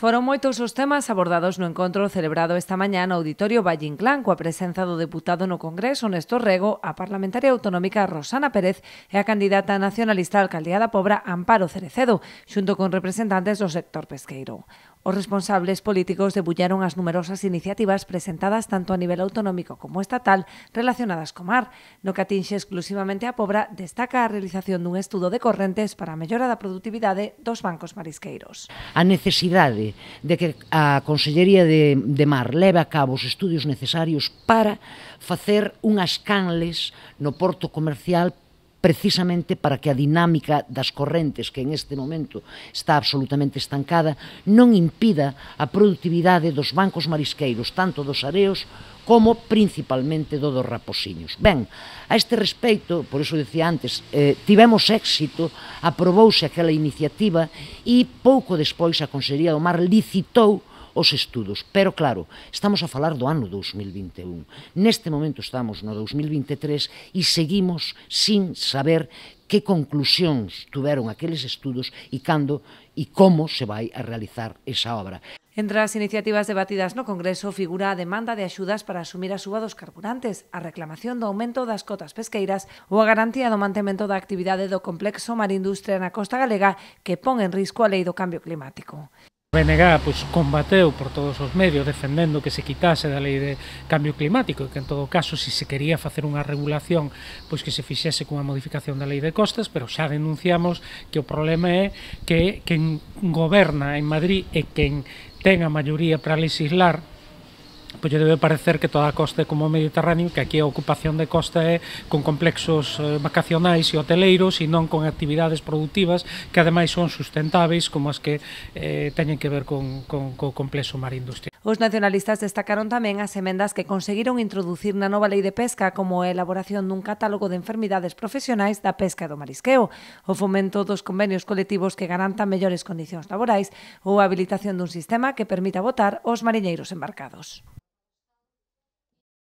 Foron moitos os temas abordados no encontro celebrado esta mañá no Auditorio Valle Inclán coa presenza do deputado no Congreso Néstor Rego, a parlamentaria autonómica Rosana Pérez e a candidata nacionalista alcaldía da Pobra Amparo Cerecedo, xunto con representantes do sector pesqueiro. Os responsables políticos debullaron as numerosas iniciativas presentadas tanto a nivel autonómico como estatal relacionadas co mar. No que atinxe exclusivamente a Pobra, destaca a realización dun estudo de correntes para a mellora da productividade dos bancos marisqueiros. A necesidade de que a Consellería de, de Mar leve a cabo os estudios necesarios para facer unhas canles no porto comercial precisamente para que a dinámica das correntes que en este momento está absolutamente estancada non impida a productividade dos bancos marisqueiros, tanto dos areos como principalmente do dos raposiños. Ben, a este respecto, por iso decía antes, eh, tivemos éxito, aprobouse aquela iniciativa e pouco despois a Consellería do Mar licitou os estudos. Pero claro, estamos a falar do ano 2021. Neste momento estamos no 2023 e seguimos sin saber que conclusións tuveron aqueles estudos e cando e como se vai a realizar esa obra. Entre as iniciativas debatidas no Congreso figura a demanda de axudas para asumir a suba dos carburantes, a reclamación do aumento das cotas pesqueiras ou a garantía do mantemento da actividade do complexo marindustria na costa galega que pon en risco a lei do cambio climático. BNG pois, combateu por todos os medios defendendo que se quitase da lei de cambio climático e que en todo caso se se quería facer unha regulación pois que se fixese cunha modificación da lei de costas pero xa denunciamos que o problema é que quen goberna en Madrid e quen ten a maioría para legislar pois lle debe parecer que toda a costa é como o Mediterráneo, que aquí a ocupación de costa é con complexos eh, vacacionais e hoteleiros e non con actividades productivas que ademais son sustentáveis como as que eh, teñen que ver con, con, co complexo mar industria. Os nacionalistas destacaron tamén as emendas que conseguiron introducir na nova lei de pesca como a elaboración dun catálogo de enfermidades profesionais da pesca e do marisqueo, o fomento dos convenios colectivos que garantan mellores condicións laborais ou a habilitación dun sistema que permita votar os mariñeiros embarcados.